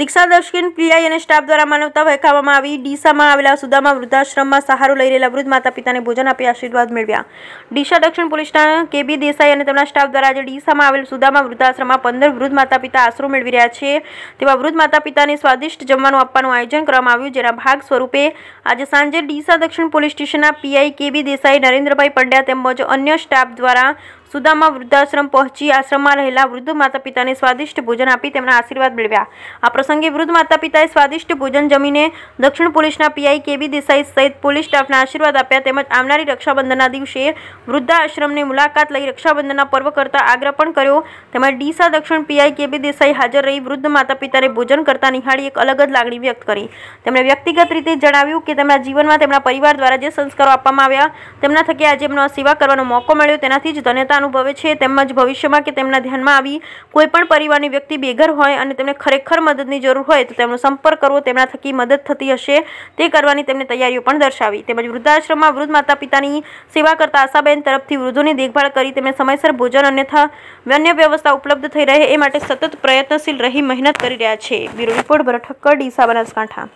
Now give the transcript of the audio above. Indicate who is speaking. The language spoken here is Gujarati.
Speaker 1: દીક્ષા દર્શિન પ્રિયા અને સ્ટાફ દ્વારા માનવતા વહેખાવવામાં આવી ડીસામાં આવેલા સુદામા વૃદ્ધાશ્રમમાં સહારો લઈ રહેલા વૃદ્ધ માતા પિતાને ભોજન આપી આશીર્વાદ મેળવ્યા ડીસા દક્ષિણ પોલીસના કેબી દેસાઈ અને તેમના સ્ટાફ દ્વારા આજે ડીસામાં આવેલ સુદામા વૃદ્ધાશ્રમમાં પંદર વૃદ્ધ માતા પિતા આશરો મેળવી રહ્યા છે તેવા વૃદ્ધ માતા પિતાને સ્વાદિષ્ટ જમવાનું આપવાનું આયોજન કરવામાં આવ્યું જેના ભાગ સ્વરૂપે આજે સાંજે ડીસા દક્ષિણ પોલીસ સ્ટેશનના પીઆઈ કેબી દેસાઈ નરેન્દ્રભાઈ પંડ્યા તેમજ અન્ય સ્ટાફ દ્વારા સુદામા વૃદ્ધાશ્રમ પહોંચી આશ્રમમાં રહેલા વૃદ્ધ માતા પિતાને સ્વાદિષ્ટ ભોજન આપી તેમના આશીર્વાદ મેળવ્યા આ પ્રસંગે વૃદ્ધ માતા પિતાએ સ્વાદિષ્ટ ભોજન જમીને દક્ષિણ પોલીસના પીઆઈ કેબી દેસાઈ સહિત પોલીસ સ્ટાફના આશીર્વાદ આપ્યા તેમજ આવનારી રક્ષાબંધનના દિવસે વૃદ્ધાશ્રમની મુલાકાત લઈ રક્ષાબંધનના પર્વ કરતા આગ્રહ પણ કર્યો તેમજ ડીસા દક્ષિણ પીઆઈ કેબી દેસાઈ હાજર રહી વૃદ્ધ માતા પિતાને ભોજન કરતા નિહાળી એક અલગ જ લાગણી વ્યક્ત કરી તેમણે વ્યક્તિગત રીતે જણાવ્યું કે તેમના જીવનમાં તેમના પરિવાર દ્વારા જે સંસ્કારો આપવામાં આવ્યા તેમના થકી આજે એમનો સેવા કરવાનો મોકો મળ્યો તેનાથી જ ધન્યતા अनुभवे छे તેમાં જ ભવિષ્યમાં કે તેમના ધ્યાનમાં આવી કોઈ પણ પરિવારી વ્યક્તિ બેઘર હોય અને તેમને ખરેખર મદદની જરૂર હોય તો તેમનો સંપર્ક કરો તેમના થકી મદદ થતી હશે તે કરવાની તેમણે તૈયારીઓ પણ દર્શાવી તેમાં વૃદ્ધાશ્રમમાં વૃદ્ધ માતા-પિતાની સેવા કરતા આસાબેન તરફથી વૃદ્ધોની દેખભાળ કરી તેમને સમયસર ભોજન અન્યથા વ્યન્ય વ્યવસ્થા ઉપલબ્ધ થઈ રહે એ માટે સતત પ્રયત્નશીલ રહી મહેનત કરી રહ્યા છે બ્યુરો રિપોર્ટ ભરઠકડી સાબનાસકાંઠા